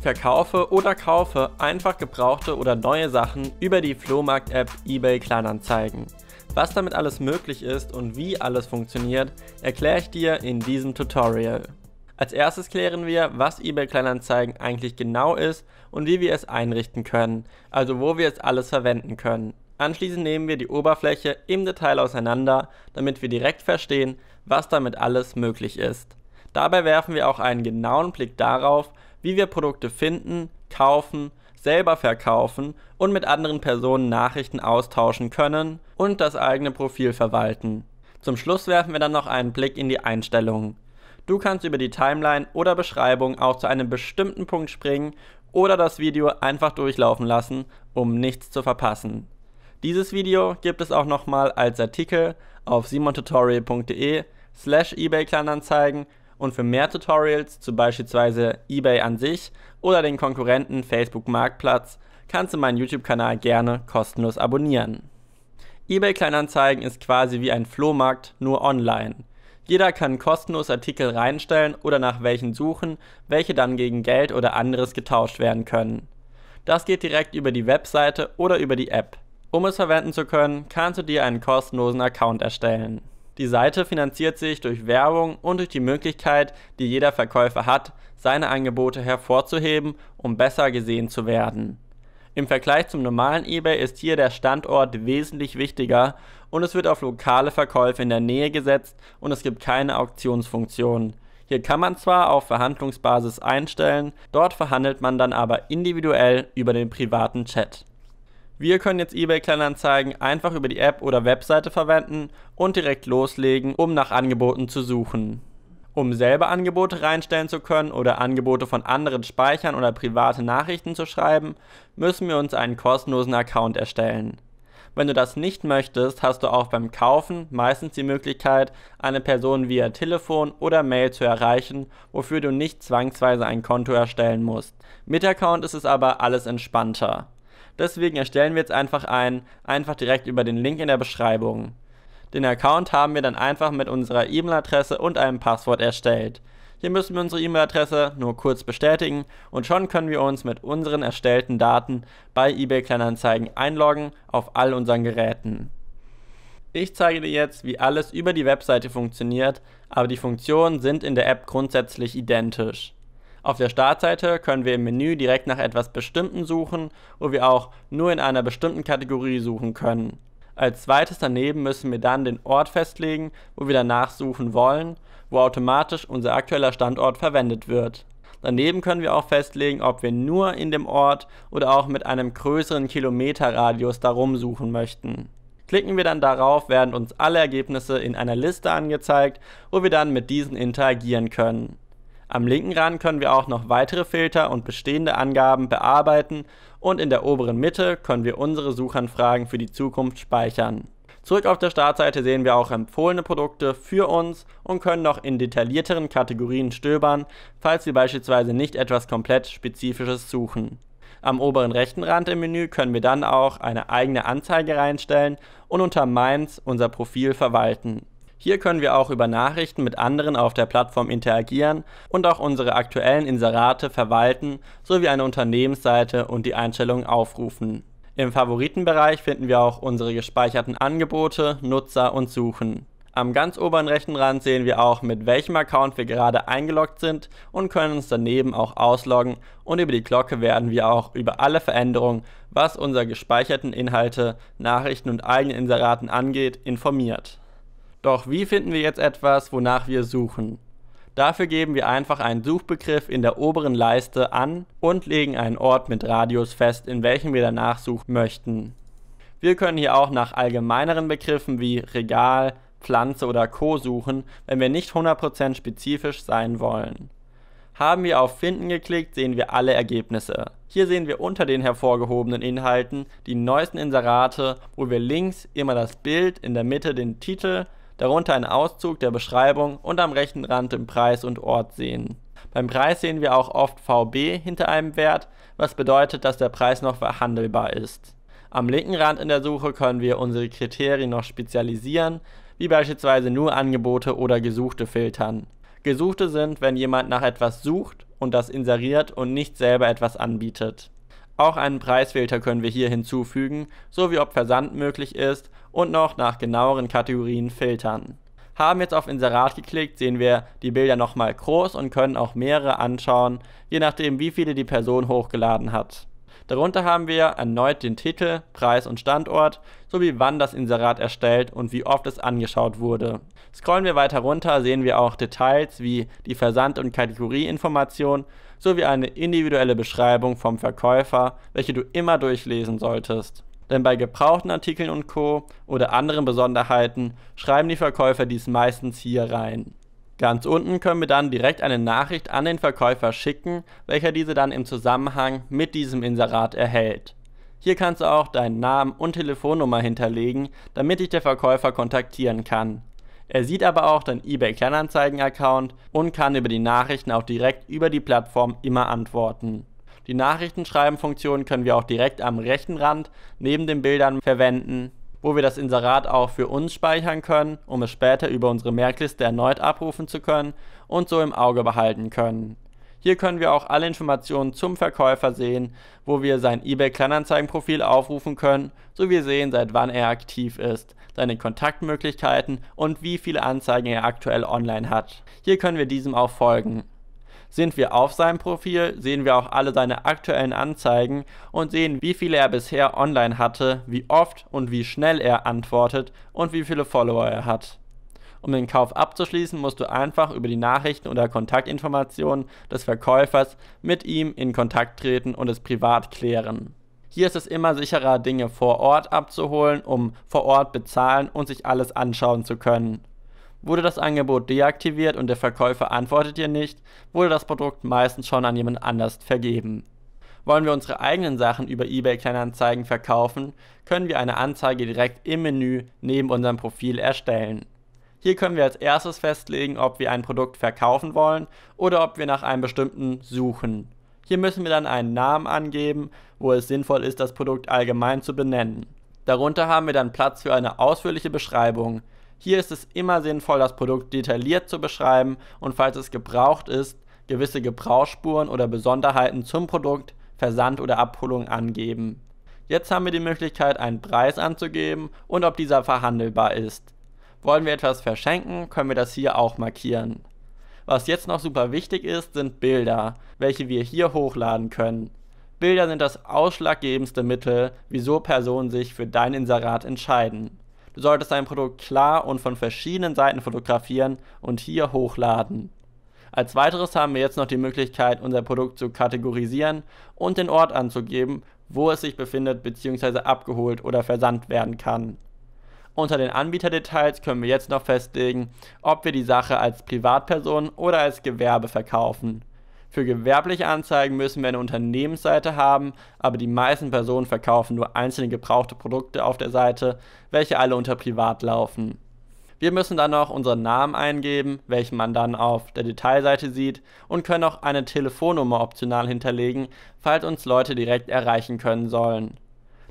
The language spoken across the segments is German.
verkaufe oder kaufe einfach gebrauchte oder neue Sachen über die Flohmarkt-App eBay Kleinanzeigen. Was damit alles möglich ist und wie alles funktioniert, erkläre ich dir in diesem Tutorial. Als erstes klären wir, was eBay Kleinanzeigen eigentlich genau ist und wie wir es einrichten können, also wo wir es alles verwenden können. Anschließend nehmen wir die Oberfläche im Detail auseinander, damit wir direkt verstehen, was damit alles möglich ist. Dabei werfen wir auch einen genauen Blick darauf, wie wir Produkte finden, kaufen, selber verkaufen und mit anderen Personen Nachrichten austauschen können und das eigene Profil verwalten. Zum Schluss werfen wir dann noch einen Blick in die Einstellungen. Du kannst über die Timeline oder Beschreibung auch zu einem bestimmten Punkt springen oder das Video einfach durchlaufen lassen, um nichts zu verpassen. Dieses Video gibt es auch nochmal als Artikel auf simontutorial.de slash ebay-Kleinanzeigen und für mehr Tutorials zu beispielsweise eBay an sich oder den Konkurrenten Facebook Marktplatz kannst du meinen YouTube-Kanal gerne kostenlos abonnieren. eBay Kleinanzeigen ist quasi wie ein Flohmarkt, nur online. Jeder kann kostenlos Artikel reinstellen oder nach welchen suchen, welche dann gegen Geld oder anderes getauscht werden können. Das geht direkt über die Webseite oder über die App. Um es verwenden zu können, kannst du dir einen kostenlosen Account erstellen. Die Seite finanziert sich durch Werbung und durch die Möglichkeit, die jeder Verkäufer hat, seine Angebote hervorzuheben, um besser gesehen zu werden. Im Vergleich zum normalen eBay ist hier der Standort wesentlich wichtiger und es wird auf lokale Verkäufe in der Nähe gesetzt und es gibt keine Auktionsfunktion. Hier kann man zwar auf Verhandlungsbasis einstellen, dort verhandelt man dann aber individuell über den privaten Chat. Wir können jetzt eBay Kleinanzeigen einfach über die App oder Webseite verwenden und direkt loslegen, um nach Angeboten zu suchen. Um selber Angebote reinstellen zu können oder Angebote von anderen speichern oder private Nachrichten zu schreiben, müssen wir uns einen kostenlosen Account erstellen. Wenn du das nicht möchtest, hast du auch beim Kaufen meistens die Möglichkeit, eine Person via Telefon oder Mail zu erreichen, wofür du nicht zwangsweise ein Konto erstellen musst. Mit Account ist es aber alles entspannter. Deswegen erstellen wir jetzt einfach einen, einfach direkt über den Link in der Beschreibung. Den Account haben wir dann einfach mit unserer E-Mail-Adresse und einem Passwort erstellt. Hier müssen wir unsere E-Mail-Adresse nur kurz bestätigen und schon können wir uns mit unseren erstellten Daten bei eBay Kleinanzeigen einloggen auf all unseren Geräten. Ich zeige dir jetzt, wie alles über die Webseite funktioniert, aber die Funktionen sind in der App grundsätzlich identisch. Auf der Startseite können wir im Menü direkt nach etwas Bestimmten suchen, wo wir auch nur in einer bestimmten Kategorie suchen können. Als zweites daneben müssen wir dann den Ort festlegen, wo wir danach suchen wollen, wo automatisch unser aktueller Standort verwendet wird. Daneben können wir auch festlegen, ob wir nur in dem Ort oder auch mit einem größeren Kilometerradius darum suchen möchten. Klicken wir dann darauf, werden uns alle Ergebnisse in einer Liste angezeigt, wo wir dann mit diesen interagieren können. Am linken Rand können wir auch noch weitere Filter und bestehende Angaben bearbeiten und in der oberen Mitte können wir unsere Suchanfragen für die Zukunft speichern. Zurück auf der Startseite sehen wir auch empfohlene Produkte für uns und können noch in detaillierteren Kategorien stöbern, falls wir beispielsweise nicht etwas komplett Spezifisches suchen. Am oberen rechten Rand im Menü können wir dann auch eine eigene Anzeige reinstellen und unter Meins unser Profil verwalten. Hier können wir auch über Nachrichten mit anderen auf der Plattform interagieren und auch unsere aktuellen Inserate verwalten sowie eine Unternehmensseite und die Einstellungen aufrufen. Im Favoritenbereich finden wir auch unsere gespeicherten Angebote, Nutzer und Suchen. Am ganz oberen rechten Rand sehen wir auch, mit welchem Account wir gerade eingeloggt sind und können uns daneben auch ausloggen und über die Glocke werden wir auch über alle Veränderungen, was unsere gespeicherten Inhalte, Nachrichten und eigenen Inseraten angeht, informiert. Doch wie finden wir jetzt etwas, wonach wir suchen? Dafür geben wir einfach einen Suchbegriff in der oberen Leiste an und legen einen Ort mit Radius fest, in welchem wir danach suchen möchten. Wir können hier auch nach allgemeineren Begriffen wie Regal, Pflanze oder Co. suchen, wenn wir nicht 100% spezifisch sein wollen. Haben wir auf Finden geklickt, sehen wir alle Ergebnisse. Hier sehen wir unter den hervorgehobenen Inhalten die neuesten Inserate, wo wir links immer das Bild, in der Mitte den Titel, darunter ein Auszug der Beschreibung und am rechten Rand den Preis und Ort sehen. Beim Preis sehen wir auch oft VB hinter einem Wert, was bedeutet, dass der Preis noch verhandelbar ist. Am linken Rand in der Suche können wir unsere Kriterien noch spezialisieren, wie beispielsweise nur Angebote oder Gesuchte filtern. Gesuchte sind, wenn jemand nach etwas sucht und das inseriert und nicht selber etwas anbietet. Auch einen Preisfilter können wir hier hinzufügen, sowie ob Versand möglich ist und noch nach genaueren Kategorien filtern. Haben jetzt auf Inserat geklickt, sehen wir die Bilder nochmal groß und können auch mehrere anschauen, je nachdem wie viele die Person hochgeladen hat. Darunter haben wir erneut den Titel, Preis und Standort sowie wann das Inserat erstellt und wie oft es angeschaut wurde. Scrollen wir weiter runter, sehen wir auch Details wie die Versand- und Kategorieinformation sowie eine individuelle Beschreibung vom Verkäufer, welche du immer durchlesen solltest. Denn bei gebrauchten Artikeln und Co. oder anderen Besonderheiten schreiben die Verkäufer dies meistens hier rein. Ganz unten können wir dann direkt eine Nachricht an den Verkäufer schicken, welcher diese dann im Zusammenhang mit diesem Inserat erhält. Hier kannst du auch deinen Namen und Telefonnummer hinterlegen, damit dich der Verkäufer kontaktieren kann. Er sieht aber auch deinen eBay Kleinanzeigen-Account und kann über die Nachrichten auch direkt über die Plattform immer antworten. Die Nachrichtenschreiben-Funktion können wir auch direkt am rechten Rand neben den Bildern verwenden, wo wir das Inserat auch für uns speichern können, um es später über unsere Merkliste erneut abrufen zu können und so im Auge behalten können. Hier können wir auch alle Informationen zum Verkäufer sehen, wo wir sein eBay Kleinanzeigenprofil aufrufen können, so wir sehen, seit wann er aktiv ist, seine Kontaktmöglichkeiten und wie viele Anzeigen er aktuell online hat. Hier können wir diesem auch folgen. Sind wir auf seinem Profil, sehen wir auch alle seine aktuellen Anzeigen und sehen, wie viele er bisher online hatte, wie oft und wie schnell er antwortet und wie viele Follower er hat. Um den Kauf abzuschließen, musst du einfach über die Nachrichten oder Kontaktinformationen des Verkäufers mit ihm in Kontakt treten und es privat klären. Hier ist es immer sicherer, Dinge vor Ort abzuholen, um vor Ort bezahlen und sich alles anschauen zu können. Wurde das Angebot deaktiviert und der Verkäufer antwortet dir nicht, wurde das Produkt meistens schon an jemand anders vergeben. Wollen wir unsere eigenen Sachen über eBay Kleinanzeigen verkaufen, können wir eine Anzeige direkt im Menü neben unserem Profil erstellen. Hier können wir als erstes festlegen, ob wir ein Produkt verkaufen wollen oder ob wir nach einem bestimmten suchen. Hier müssen wir dann einen Namen angeben, wo es sinnvoll ist, das Produkt allgemein zu benennen. Darunter haben wir dann Platz für eine ausführliche Beschreibung. Hier ist es immer sinnvoll, das Produkt detailliert zu beschreiben und falls es gebraucht ist, gewisse Gebrauchsspuren oder Besonderheiten zum Produkt, Versand oder Abholung angeben. Jetzt haben wir die Möglichkeit, einen Preis anzugeben und ob dieser verhandelbar ist. Wollen wir etwas verschenken, können wir das hier auch markieren. Was jetzt noch super wichtig ist, sind Bilder, welche wir hier hochladen können. Bilder sind das ausschlaggebendste Mittel, wieso Personen sich für dein Inserat entscheiden. Du solltest dein Produkt klar und von verschiedenen Seiten fotografieren und hier hochladen. Als weiteres haben wir jetzt noch die Möglichkeit, unser Produkt zu kategorisieren und den Ort anzugeben, wo es sich befindet bzw. abgeholt oder versandt werden kann. Unter den Anbieterdetails können wir jetzt noch festlegen, ob wir die Sache als Privatperson oder als Gewerbe verkaufen. Für gewerbliche Anzeigen müssen wir eine Unternehmensseite haben, aber die meisten Personen verkaufen nur einzelne gebrauchte Produkte auf der Seite, welche alle unter Privat laufen. Wir müssen dann noch unseren Namen eingeben, welchen man dann auf der Detailseite sieht und können auch eine Telefonnummer optional hinterlegen, falls uns Leute direkt erreichen können sollen.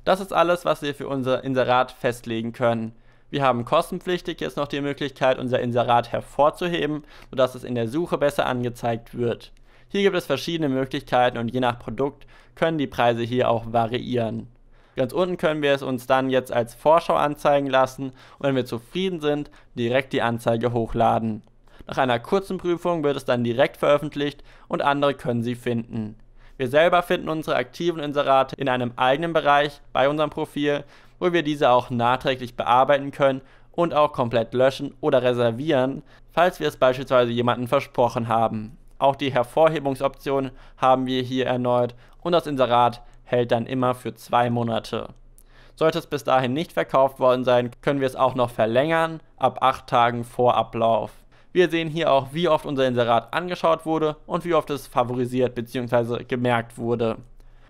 Das ist alles, was wir für unser Inserat festlegen können. Wir haben kostenpflichtig jetzt noch die Möglichkeit, unser Inserat hervorzuheben, sodass es in der Suche besser angezeigt wird. Hier gibt es verschiedene Möglichkeiten und je nach Produkt können die Preise hier auch variieren. Ganz unten können wir es uns dann jetzt als Vorschau anzeigen lassen und wenn wir zufrieden sind, direkt die Anzeige hochladen. Nach einer kurzen Prüfung wird es dann direkt veröffentlicht und andere können sie finden. Wir selber finden unsere aktiven Inserate in einem eigenen Bereich bei unserem Profil, wo wir diese auch nachträglich bearbeiten können und auch komplett löschen oder reservieren, falls wir es beispielsweise jemandem versprochen haben. Auch die Hervorhebungsoption haben wir hier erneut und das Inserat hält dann immer für zwei Monate. Sollte es bis dahin nicht verkauft worden sein, können wir es auch noch verlängern ab acht Tagen vor Ablauf. Wir sehen hier auch, wie oft unser Inserat angeschaut wurde und wie oft es favorisiert bzw. gemerkt wurde.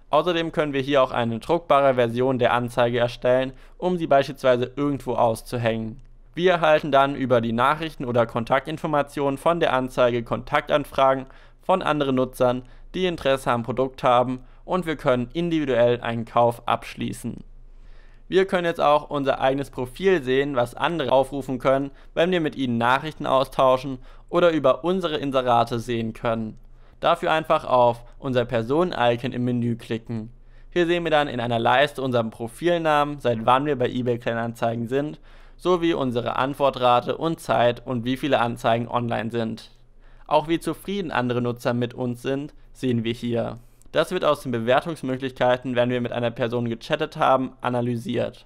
Außerdem können wir hier auch eine druckbare Version der Anzeige erstellen, um sie beispielsweise irgendwo auszuhängen. Wir erhalten dann über die Nachrichten oder Kontaktinformationen von der Anzeige Kontaktanfragen von anderen Nutzern, die Interesse am Produkt haben und wir können individuell einen Kauf abschließen. Wir können jetzt auch unser eigenes Profil sehen, was andere aufrufen können, wenn wir mit ihnen Nachrichten austauschen oder über unsere Inserate sehen können. Dafür einfach auf unser Personen-Icon im Menü klicken. Hier sehen wir dann in einer Leiste unseren Profilnamen, seit wann wir bei eBay Kleinanzeigen sind, sowie unsere Antwortrate und Zeit und wie viele Anzeigen online sind. Auch wie zufrieden andere Nutzer mit uns sind, sehen wir hier. Das wird aus den Bewertungsmöglichkeiten, wenn wir mit einer Person gechattet haben, analysiert.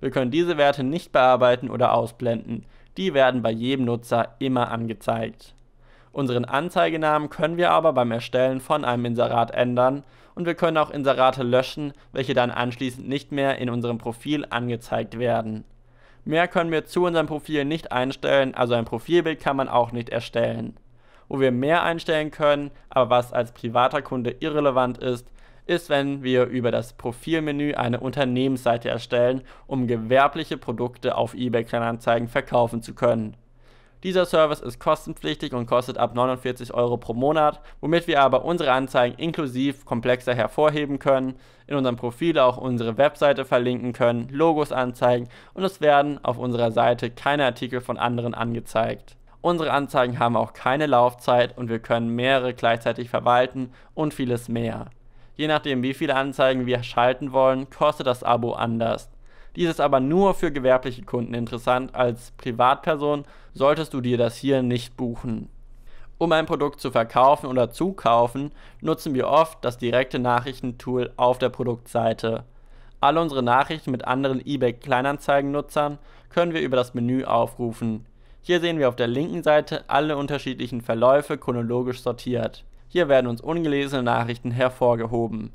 Wir können diese Werte nicht bearbeiten oder ausblenden. Die werden bei jedem Nutzer immer angezeigt. Unseren Anzeigenamen können wir aber beim Erstellen von einem Inserat ändern und wir können auch Inserate löschen, welche dann anschließend nicht mehr in unserem Profil angezeigt werden. Mehr können wir zu unserem Profil nicht einstellen, also ein Profilbild kann man auch nicht erstellen wo wir mehr einstellen können, aber was als privater Kunde irrelevant ist, ist, wenn wir über das Profilmenü eine Unternehmensseite erstellen, um gewerbliche Produkte auf eBay Kleinanzeigen verkaufen zu können. Dieser Service ist kostenpflichtig und kostet ab 49 Euro pro Monat, womit wir aber unsere Anzeigen inklusiv komplexer hervorheben können, in unserem Profil auch unsere Webseite verlinken können, Logos anzeigen und es werden auf unserer Seite keine Artikel von anderen angezeigt. Unsere Anzeigen haben auch keine Laufzeit und wir können mehrere gleichzeitig verwalten und vieles mehr. Je nachdem, wie viele Anzeigen wir schalten wollen, kostet das Abo anders. Dies ist aber nur für gewerbliche Kunden interessant. Als Privatperson solltest du dir das hier nicht buchen. Um ein Produkt zu verkaufen oder zu kaufen, nutzen wir oft das direkte Nachrichtentool auf der Produktseite. Alle unsere Nachrichten mit anderen eBay Kleinanzeigen-Nutzern können wir über das Menü aufrufen. Hier sehen wir auf der linken Seite alle unterschiedlichen Verläufe chronologisch sortiert. Hier werden uns ungelesene Nachrichten hervorgehoben.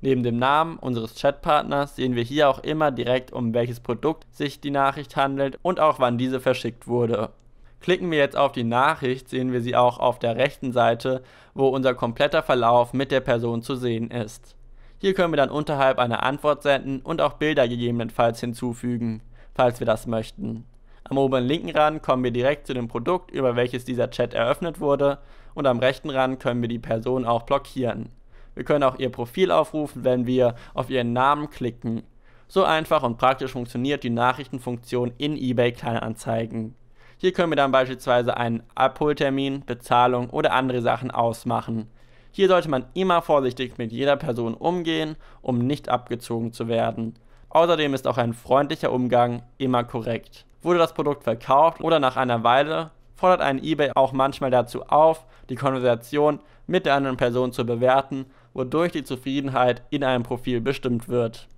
Neben dem Namen unseres Chatpartners sehen wir hier auch immer direkt, um welches Produkt sich die Nachricht handelt und auch wann diese verschickt wurde. Klicken wir jetzt auf die Nachricht, sehen wir sie auch auf der rechten Seite, wo unser kompletter Verlauf mit der Person zu sehen ist. Hier können wir dann unterhalb eine Antwort senden und auch Bilder gegebenenfalls hinzufügen, falls wir das möchten. Am oberen linken Rand kommen wir direkt zu dem Produkt, über welches dieser Chat eröffnet wurde, und am rechten Rand können wir die Person auch blockieren. Wir können auch ihr Profil aufrufen, wenn wir auf ihren Namen klicken. So einfach und praktisch funktioniert die Nachrichtenfunktion in eBay Kleinanzeigen. Hier können wir dann beispielsweise einen Abholtermin, Bezahlung oder andere Sachen ausmachen. Hier sollte man immer vorsichtig mit jeder Person umgehen, um nicht abgezogen zu werden. Außerdem ist auch ein freundlicher Umgang immer korrekt. Wurde das Produkt verkauft oder nach einer Weile, fordert ein eBay auch manchmal dazu auf, die Konversation mit der anderen Person zu bewerten, wodurch die Zufriedenheit in einem Profil bestimmt wird.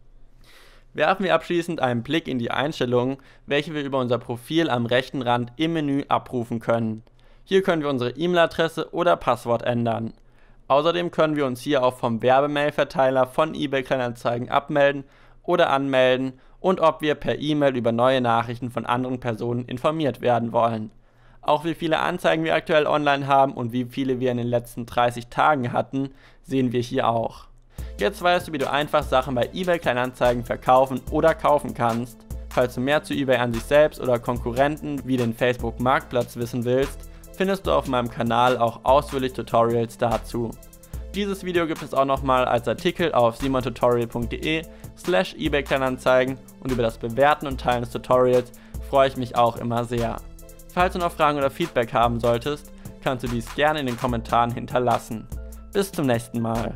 Werfen wir abschließend einen Blick in die Einstellungen, welche wir über unser Profil am rechten Rand im Menü abrufen können. Hier können wir unsere E-Mail-Adresse oder Passwort ändern. Außerdem können wir uns hier auch vom Werbemail-Verteiler von eBay Kleinanzeigen abmelden oder anmelden und ob wir per E-Mail über neue Nachrichten von anderen Personen informiert werden wollen. Auch wie viele Anzeigen wir aktuell online haben und wie viele wir in den letzten 30 Tagen hatten, sehen wir hier auch. Jetzt weißt du, wie du einfach Sachen bei eBay Kleinanzeigen verkaufen oder kaufen kannst. Falls du mehr zu eBay an sich selbst oder Konkurrenten wie den Facebook Marktplatz wissen willst, findest du auf meinem Kanal auch ausführlich Tutorials dazu. Dieses Video gibt es auch nochmal als Artikel auf simontutorial.de slash ebay-Kleinanzeigen und über das Bewerten und Teilen des Tutorials freue ich mich auch immer sehr. Falls du noch Fragen oder Feedback haben solltest, kannst du dies gerne in den Kommentaren hinterlassen. Bis zum nächsten Mal.